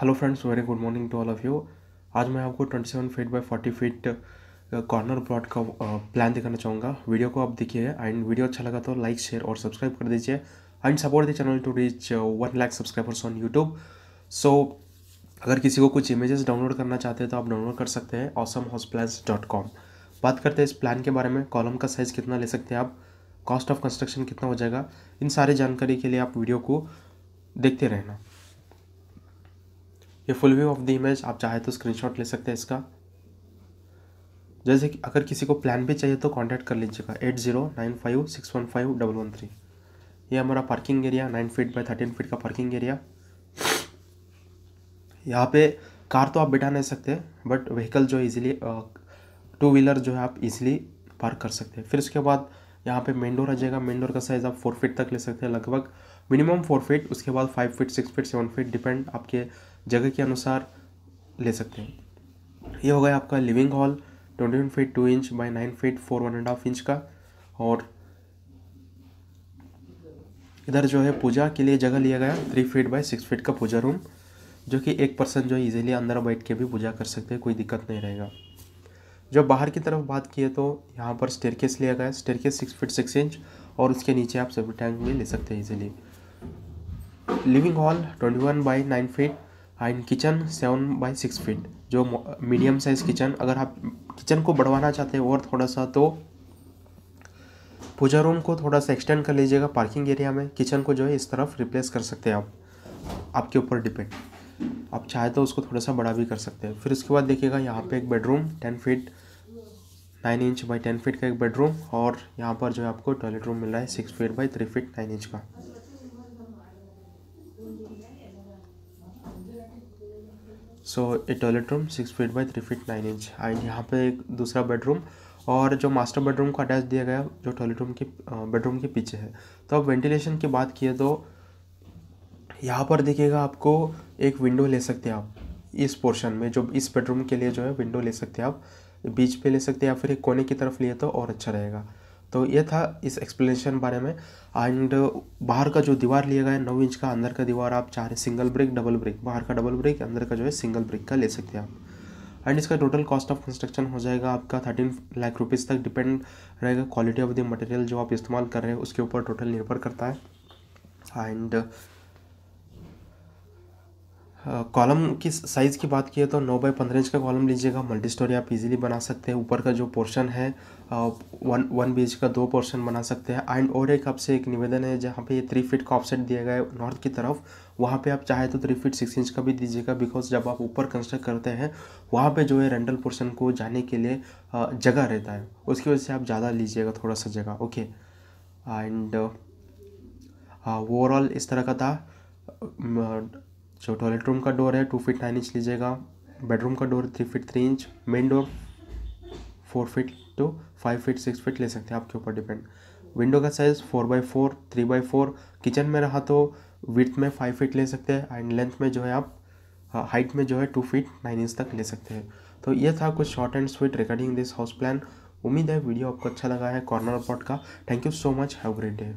hello friends very good morning to all of you आज मैं आपको 27 feet by forty feet corner plot का plan uh, दिखाना चाहूँगा वीडियो को आप देखिए एंड वीडियो अच्छा लगा तो लाइक शेयर और सब्सक्राइब कर दीजिए and support the channel to reach one lakh subscribers on YouTube so अगर किसी को कुछ इमेजेस डाउनलोड करना चाहते हैं तो आप डाउनलोड कर सकते हैं ऑसम awesome डॉट कॉम बात करते हैं इस प्लान के बारे में कॉलम का साइज़ कितना ले सकते हैं आप कॉस्ट ऑफ कंस्ट्रक्शन कितना हो जाएगा इन सारी जानकारी के लिए आप वीडियो को देखते रहना ये full view of the image आप चाहे तो स्क्रीनशॉट ले सकते हैं इसका जैसे कि अगर किसी को प्लान भी चाहिए तो कांटेक्ट कर लीजिएगा at zero nine five six one five double one three ये हमारा parking area nine feet by thirteen feet का पार्किंग एरिया यहाँ पे कार तो आप बिठा नहीं सकते बट व्हीकल जो इजीली टू व्हीलर जो है आप इजीली पार्क कर सकते हैं फिर उसके बाद यहाँ पे मेन डोर आ जाएगा मेन डोर का साइज़ आप फोर फीट तक ले सकते हैं लगभग मिनिमम फोर फीट उसके बाद five feet six feet seven feet depend आपके जगह के अनुसार ले सकते हैं ये हो गया आपका living hall twenty one feet two inch by nine feet four one and half inch का और इधर जो है पूजा के लिए जगह लिया गया three feet by six feet का पूजा रूम जो कि एक पर्सन जो है ईजिली अंदर बैठ के भी पूजा कर सकते हैं कोई दिक्कत नहीं रहेगा जब बाहर की तरफ बात किए तो यहाँ पर स्टेरकेस लिया गया staircase six feet six inch और उसके नीचे आप सभी टैंक भी ले सकते हैं easily living hall twenty one by nine feet and हाँ, kitchen seven by six feet जो मीडियम साइज किचन अगर आप किचन को बढ़वाना चाहते हैं और थोड़ा सा तो पूजा रूम को थोड़ा सा एक्सटेंड कर लीजिएगा पार्किंग एरिया में किचन को जो है इस तरफ रिप्लेस कर सकते हैं आप आपके ऊपर डिपेंड आप चाहे तो उसको थोड़ा सा बड़ा भी कर सकते हैं फिर उसके बाद देखिएगा यहाँ पे एक bedroom ten feet nine inch by ten feet का एक बेडरूम और यहाँ पर जो है आपको टॉयलेट रूम मिल रहा है six feet by three feet nine inch का so a toilet room six feet by three feet nine inch and यहाँ पे एक दूसरा बेडरूम और जो मास्टर बेडरूम को अटैच दिया गया जो टॉयलेट रूम के बेडरूम के पीछे है तो अब वेंटिलेशन की बात किए तो यहाँ पर देखिएगा आपको एक विंडो ले सकते हैं आप इस पोर्शन में जो इस बेडरूम के लिए जो है विंडो ले सकते हैं आप बीच पे ले सकते हैं या फिर एक कोने की तरफ लिए तो और अच्छा रहेगा तो ये था इस एक्सप्लेनेशन बारे में एंड बाहर का जो दीवार लिया गया है नौ इंच का अंदर का दीवार आप चाह रहे सिंगल ब्रिक डबल ब्रिक बाहर का डबल ब्रिक अंदर का जो है सिंगल ब्रिक का ले सकते हैं आप एंड इसका टोटल कॉस्ट ऑफ कंस्ट्रक्शन हो जाएगा आपका थर्टीन लाख रुपीज़ तक डिपेंड रहेगा क्वालिटी ऑफ द मटेरियल जो आप इस्तेमाल कर रहे हैं उसके ऊपर टोटल निर्भर करता है एंड कॉलम की साइज़ की बात किए तो नौ बाई पंद्रह इंच का कॉलम लीजिएगा मल्टी स्टोरी आप इजीली बना सकते हैं ऊपर का जो पोर्शन है वन वन बी का दो पोर्शन बना सकते हैं एंड और एक आपसे एक निवेदन है जहाँ पे थ्री फीट का ऑफसेट दिया गया है नॉर्थ की तरफ वहाँ पे आप चाहे तो थ्री फीट सिक्स इंच का भी दीजिएगा बिकॉज जब आप ऊपर कंस्ट्रक्ट करते हैं वहाँ पे जो है रेंटल पोर्शन को जाने के लिए जगह रहता है उसकी वजह से आप ज़्यादा लीजिएगा थोड़ा सा जगह ओके एंड ओवरऑल इस तरह का था जो टॉयलेट रूम का डोर है टू फीट नाइन इंच लीजिएगा बेडरूम का door three feet three inch main door four feet to five feet six feet ले सकते हैं आपके ऊपर डिपेंड विंडो का size four by four three by four kitchen में रहा तो विथ में फाइव फिट ले सकते हैं एंड लेंथ में जो है आप हाइट में जो है टू फीट नाइन इंच तक ले सकते हैं तो ये था कुछ short and sweet regarding this house plan उम्मीद है वीडियो आपको अच्छा लगा है कॉर्नर पॉट का thank you so much have great day